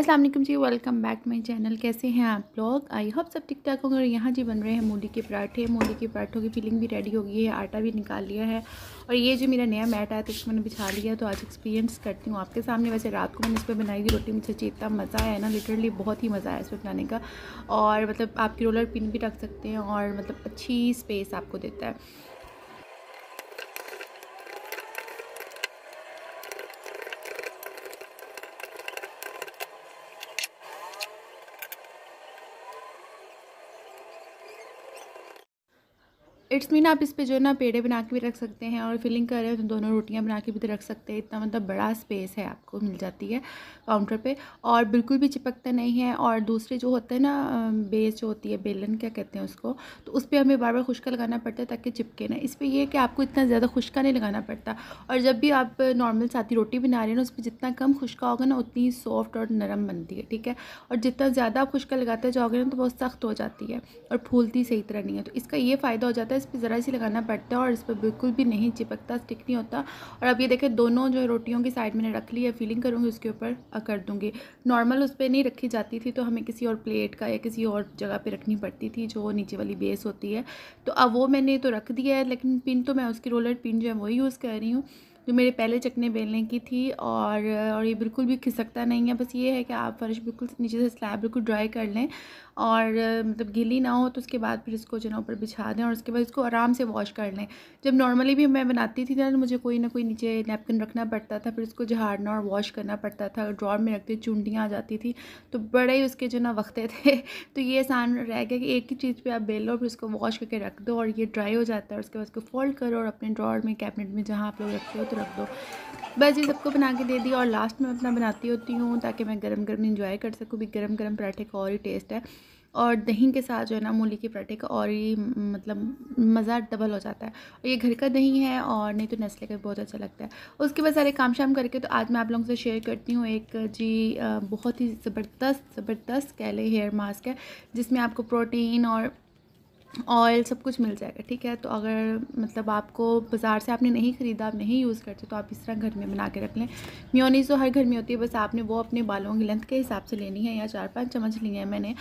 Aslam ji welcome back my channel कैसे हैं आप लोग आई होप सब ठीक ठाक होंगे और यहाँ जी बन रहे हैं मूली के पराठे मूली के पराठों की फिलिंग भी रेडी हो गई है आटा भी निकाल लिया है और ये जो मेरा नया मैट आया था इसको मैंने बिछा लिया तो आज एक्सपीरियंस करती हूँ आपके सामने वैसे रात को मैंने इस पर बनाई थी रोटी मुझे अच्छी इतना मज़ा आया ना लिटरली बहुत ही मज़ा आया इस पर बनाने का और मतलब आपकी रोलर पिन भी रख सकते हैं और मतलब अच्छी स्पेस आपको देता है इट्स मीन आप इस पे जो है ना पेड़े बना के भी रख सकते हैं और फिलिंग कर रहे हो तो दोनों रोटियां बना के भी तो रख सकते हैं इतना मतलब बड़ा स्पेस है आपको मिल जाती है काउंटर पे और बिल्कुल भी चिपकता नहीं है और दूसरे जो होते हैं ना बेस जो होती है बेलन क्या कहते हैं उसको तो उस पर हमें बार बार खुशका लगाना पड़ता है ताकि चिपके ना इस पर यह है कि आपको इतना ज़्यादा खुशका नहीं लगाना पड़ता और जब भी आप नॉर्मल साथी रोटी बना रहे हो ना उस पर जितना कम खुशका होगा ना उतनी ही सॉफ्ट और नरम बनती है ठीक है और जितना ज़्यादा आप खुशका लगाते जाओगे ना तो बहुत सख्त हो जाती है और फूलती सही तरह नहीं है तो इसका ये फ़ायदा हो जाता है इस पर ज़रा सी लगाना पड़ता है और इस पर बिल्कुल भी नहीं चिपकता स्टिक नहीं होता और अब ये देखें दोनों जो रोटियों की साइड मैंने रख ली है फीलिंग करूँगी उसके ऊपर कर दूँगी नॉर्मल उस पर नहीं रखी जाती थी तो हमें किसी और प्लेट का या किसी और जगह पर रखनी पड़ती थी जो नीचे वाली बेस होती है तो अब वो मैंने तो रख दिया है लेकिन पिन तो मैं उसकी रोलर पिन जो है वही यूज़ कर रही हूँ जो मेरे पहले चकने बेलने की थी और और ये बिल्कुल भी खिसकता नहीं है बस ये है कि आप फर्श बिल्कुल नीचे से स्लैब बिल्कुल ड्राई कर लें और मतलब गीली ना हो तो उसके बाद फिर इसको जो ना ऊपर बिछा दें और उसके बाद इसको आराम से वॉश कर लें जब नॉर्मली भी मैं बनाती थी ना तो मुझे कोई ना कोई नीचे नैपकिन रखना पड़ता था फिर उसको झाड़ना और वॉश करना पड़ता था ड्रॉर में रखते चुंडियाँ आ जाती थी तो बड़े ही उसके जो ना वक्ते थे तो ये आसान रह गया कि एक ही चीज़ पर आप बेल लो फिर उसको वॉश करके रख दो और ये ड्राई हो जाता है उसके बाद उसको फोल्ड करो और अपने ड्रॉर में कैबिनेट में जहाँ आप लोग रखते हो तो रख दो बस ये सबको बना के दे दी और लास्ट में अपना बनाती होती हूँ ताकि मैं गरम गरम इन्जॉय कर सकूँ भी गरम गरम पराठे का और ही टेस्ट है और दही के साथ जो है ना मूली के पराठे का और ही मतलब मज़ा डबल हो जाता है और ये घर का दही है और नहीं तो नस्ले का बहुत अच्छा लगता है उसके बाद सारे काम शाम करके तो आज मैं आप लोगों से शेयर करती हूँ एक जी बहुत ही ज़बरदस्त ज़बरदस्त कह लें हेयर मास्क है जिसमें आपको प्रोटीन और ऑयल सब कुछ मिल जाएगा ठीक है तो अगर मतलब आपको बाज़ार से आपने नहीं ख़रीदा आप नहीं यूज़ करते तो आप इस तरह घर में बना के रख लें म्योनीस तो हर घर में होती है बस आपने वो अपने बालों की लेंथ के हिसाब से लेनी है या चार पांच चम्मच लिए हैं मैंने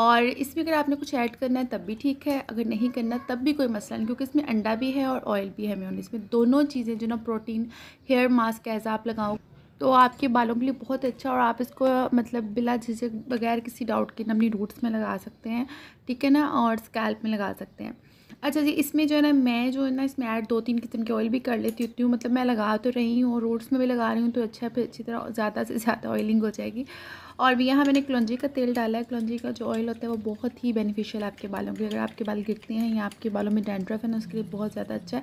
और इसमें अगर आपने कुछ ऐड करना है तब भी ठीक है अगर नहीं करना तब भी कोई मसला नहीं क्योंकि इसमें अंडा भी है और ऑयल भी है म्योनीस में दोनों चीज़ें जो ना प्रोटीन हेयर मास्क एज आप लगाओ तो आपके बालों के लिए बहुत अच्छा और आप इसको मतलब बिला झिझक बगैर किसी डाउट के अपनी रूट्स में लगा सकते हैं ठीक है ना और स्कैल्प में लगा सकते हैं अच्छा जी इसमें जो है ना मैं जो है ना इसमें ऐड दो तीन किस्म के ऑयल भी कर लेती होती हूँ मतलब मैं लगा तो रही हूँ और रूट्स में भी लगा रही हूँ तो अच्छा फिर अच्छी तरह ज़्यादा से ज़्यादा ऑयलिंग हो जाएगी और भी यहाँ मैंने क्लौजी का तेल डाला है क्लौजी का जो ऑयल होता है वो बहुत ही बेनिफिशियल आपके बालों के अगर आपके बाल गिरते हैं या आपके बालों में डेंड्रफ है ना उसके लिए बहुत ज़्यादा अच्छा है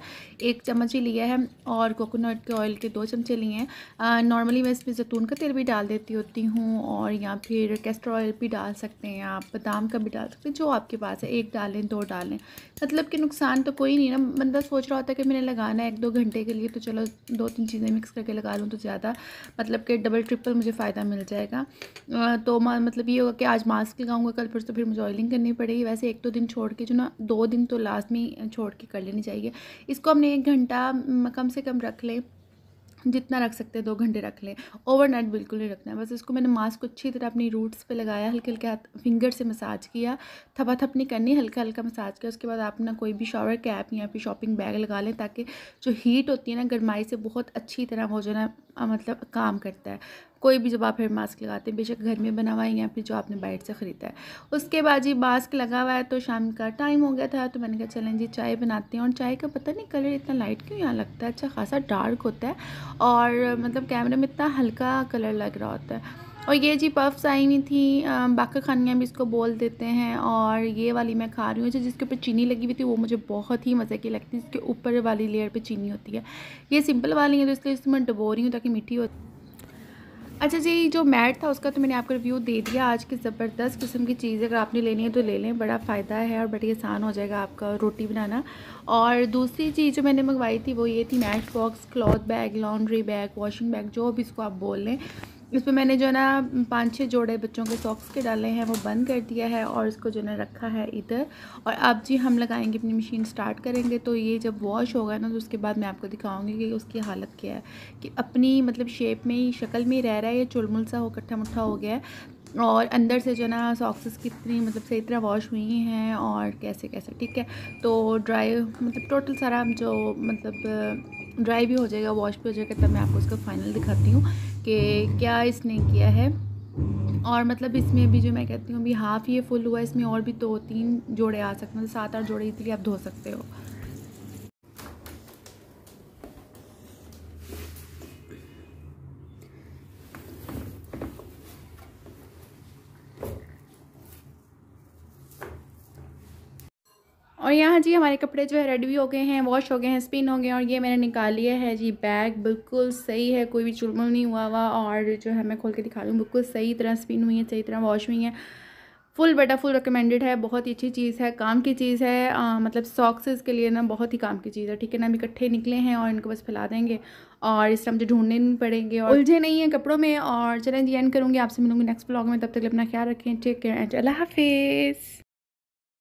एक चम्मच ही लिया है और कोकोनट के ऑयल के दो चमचे लिए हैं नॉर्मली मैं इसमें जैतून का तेल भी डाल देती होती हूँ और या फिर कैस्टर ऑयल भी डाल सकते हैं आप बादाम का भी डाल सकते हैं जो आपके पास है एक डालें दो डालें मतलब कि नुकसान तो कोई नहीं ना बंदा सोच रहा होता है कि मैंने लगाना है एक दो घंटे के लिए तो चलो दो तीन चीज़ें मिक्स करके लगा लूँ तो ज़्यादा मतलब कि डबल ट्रिपल मुझे फ़ायदा मिल जाएगा तो मतलब ये होगा कि आज मास्क लगाऊंगा कल परसों फिर मुझे ऑयलिंग करनी पड़ेगी वैसे एक दो तो दिन छोड़ के जो ना दो दिन तो लास्ट में छोड़ के कर लेनी चाहिए इसको हमने एक घंटा कम से कम रख लें जितना रख सकते हैं दो घंटे रख लें ओवरनाइट बिल्कुल नहीं रखना है बस इसको मैंने मास्क अच्छी तरह अपनी रूट्स पे लगाया हल्के हल्के हाथ फिंगर से मसाज किया थपा थप नहीं करनी हल्का हल्का मसाज किया उसके बाद आप ना कोई भी शॉवर कैप या फिर शॉपिंग बैग लगा लें ताकि जो हीट होती है ना गर्माई से बहुत अच्छी तरह वो जो ना मतलब काम करता है कोई भी जब आप हेयर मास्क लगाते हैं बेशक घर में बना हुआ है या फिर जो आपने बाइट से ख़रीदा है उसके बाद जी मास्क लगा हुआ है तो शाम का टाइम हो गया था तो मैंने कहा चलें जी चाय बनाते हैं और चाय का पता नहीं कलर इतना लाइट क्यों यहाँ लगता है अच्छा खासा डार्क होता है और मतलब कैमरे में इतना हल्का कलर लग रहा होता है और ये जी पफ्स आई हुई थी बाका खानियाँ भी इसको बोल देते हैं और ये वाली मैं खा रही हूँ जो अच्छा जिसके ऊपर चीनी लगी हुई थी वो मुझे बहुत ही मज़े की लगती है जिसके ऊपर वाली लेयर पे चीनी होती है ये सिंपल वाली है तो इसलिए इसमें डबो रही हूँ ताकि मीठी होती अच्छा जी जो मैट था उसका तो मैंने आपको रिव्यू दे दिया आज की ज़बरदस्त किस्म की चीज़ अगर आपने लेनी है तो ले लें बड़ा फ़ायदा है और बड़ी आसान हो जाएगा आपका रोटी बनाना और दूसरी चीज़ जो मैंने मंगवाई थी वो ये थी mat box cloth bag laundry bag washing bag जो भी इसको आप बोल लें इस पर मैंने जो है ना पाँच छः जोड़े बच्चों के सॉक्स के डाले हैं वो बंद कर दिया है और इसको जो है ना रखा है इधर और अब जी हम लगाएंगे अपनी मशीन स्टार्ट करेंगे तो ये जब वॉश होगा ना तो उसके बाद मैं आपको दिखाऊंगी कि उसकी हालत क्या है कि अपनी मतलब शेप में ही शक्ल में ही रह रहा है या चुलमुल सा हो कट्ठा मुट्ठा हो गया है और अंदर से जो है ना सॉक्सेस कितनी मतलब सही तरह वॉश हुई हैं और कैसे कैसे ठीक है तो ड्राई मतलब टोटल सारा जो मतलब ड्राई भी हो जाएगा वॉश भी हो जाएगा तब मैं आपको उसका फाइनल दिखाती हूँ कि क्या इसने किया है और मतलब इसमें भी जो मैं कहती हूँ अभी हाफ़ ये फुल हुआ इसमें और भी दो तो तीन जोड़े आ सकते हैं मतलब सात आठ जोड़े इसलिए आप धो सकते हो और यहाँ जी हमारे कपड़े जो है रेडी हो गए हैं वॉश हो गए हैं स्पिन हो गए और ये मैंने निकाल लिया है जी बैग बिल्कुल सही है कोई भी चुलमुल नहीं हुआ हुआ और जो है मैं खोल के दिखा लूँ बिल्कुल सही तरह स्पिन हुई है सही तरह वॉश हुई है फुल बेटा फुल रिकमेंडेड है बहुत ही अच्छी चीज़ है काम की चीज़ है आ, मतलब सॉक्सेस के लिए ना बहुत ही काम की चीज़ है ठीक है ना अभी इकट्ठे निकले हैं और इनको बस फैला देंगे और इस तरह मुझे ढूंढने नहीं पड़ेंगे और उलझे नहीं है कपड़ों में और चलें जी एंड करूँगी आपसे मिलूँगी नेक्स्ट ब्लॉग में तब तक अपना ख्याल रखें टेक केयर एंड अल्लाह हाफिज़